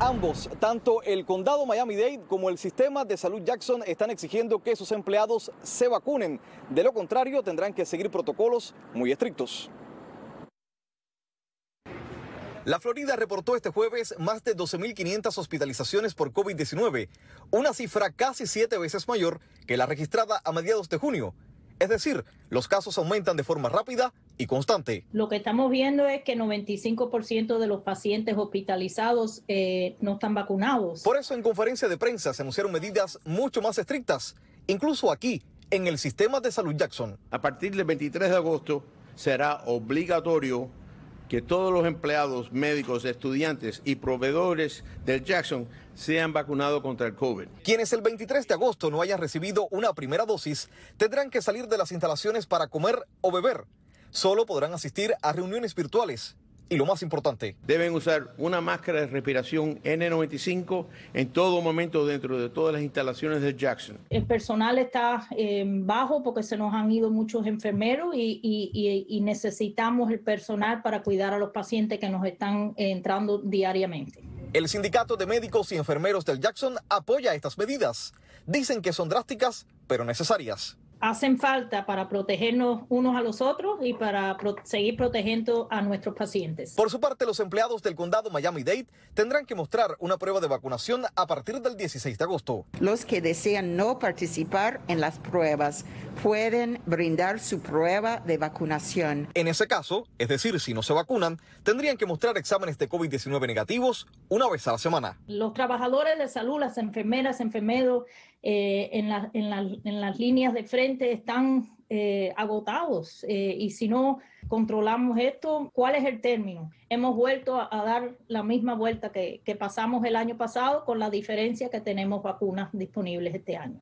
Ambos, tanto el condado Miami-Dade como el sistema de salud Jackson están exigiendo que sus empleados se vacunen. De lo contrario, tendrán que seguir protocolos muy estrictos. La Florida reportó este jueves más de 12.500 hospitalizaciones por COVID-19, una cifra casi siete veces mayor que la registrada a mediados de junio. Es decir, los casos aumentan de forma rápida y constante. Lo que estamos viendo es que 95% de los pacientes hospitalizados eh, no están vacunados. Por eso en conferencia de prensa se anunciaron medidas mucho más estrictas, incluso aquí, en el sistema de salud Jackson. A partir del 23 de agosto será obligatorio que todos los empleados, médicos, estudiantes y proveedores del Jackson sean vacunados contra el COVID. Quienes el 23 de agosto no hayan recibido una primera dosis tendrán que salir de las instalaciones para comer o beber solo podrán asistir a reuniones virtuales. Y lo más importante, deben usar una máscara de respiración N95 en todo momento dentro de todas las instalaciones de Jackson. El personal está eh, bajo porque se nos han ido muchos enfermeros y, necesitamos el personal para cuidar a los pacientes que nos están entrando diariamente. El sindicato de médicos y enfermeros del Jackson apoya estas medidas. Dicen que son drásticas, pero necesarias hacen falta para protegernos unos a los otros y para seguir protegiendo a nuestros pacientes. Por su parte, los empleados del condado Miami-Dade tendrán que mostrar una prueba de vacunación a partir del 16 de agosto. Los que desean no participar en las pruebas pueden brindar su prueba de vacunación. En ese caso, es decir, si no se vacunan, tendrían que mostrar exámenes de COVID-19 negativos una vez a la semana. Los trabajadores de salud, las enfermeras, enfermeros, eh, en las líneas de frente, están eh, agotados eh, y si no controlamos esto, ¿cuál es el término? Hemos vuelto a, dar la misma vuelta que, que pasamos el año pasado con la diferencia que tenemos vacunas disponibles este año.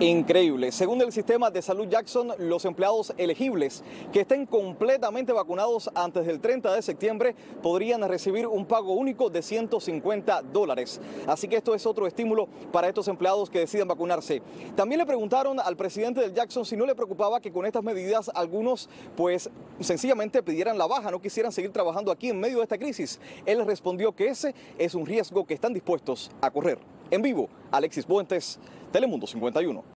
Increíble. Según el sistema de salud Jackson, los empleados elegibles que estén completamente vacunados antes del 30 de septiembre podrían recibir un pago único de 150 dólares. Así que esto es otro estímulo para estos empleados que decidan vacunarse. También le preguntaron al presidente del Jackson si no le preocupaba que con estas medidas algunos pues sencillamente pidieran la baja, no quisieran seguir trabajando aquí en medio de esta crisis. Él respondió que ese es un riesgo que están dispuestos a correr. En vivo, Alexis Puentes, Telemundo 51.